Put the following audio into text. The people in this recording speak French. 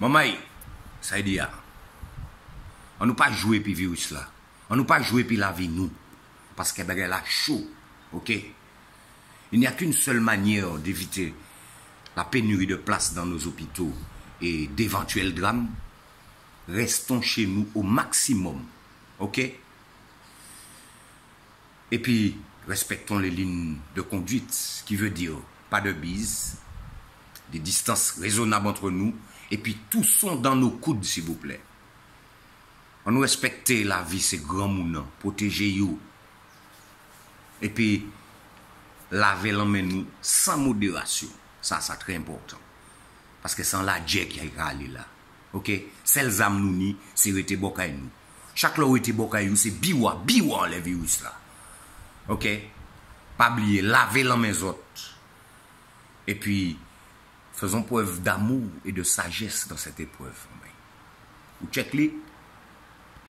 Mamay, dit. On ne pas jouer puis virus là. On ne pas jouer puis la vie nous. Parce qu'elle est là chaud. OK Il n'y a qu'une seule manière d'éviter la pénurie de place dans nos hôpitaux et d'éventuels drames. Restons chez nous au maximum. OK Et puis respectons les lignes de conduite, ce qui veut dire pas de bise, Di distans rezonab antre nou. E pi tout son dan nou koud si bouple. An nou respekte la vi se gran mounan. Poteje yo. E pi la ve lan men nou. San moderasyon. Sa sa tre important. Paske san la djek ya yaka ali la. Ok. Sel zam nou ni. Se rete bokay nou. Chak lo rete bokay nou. Se biwa. Biwa le virus la. Ok. Pa bliye. La ve lan men zot. E pi... Faisons preuve d'amour et de sagesse dans cette épreuve. Ou check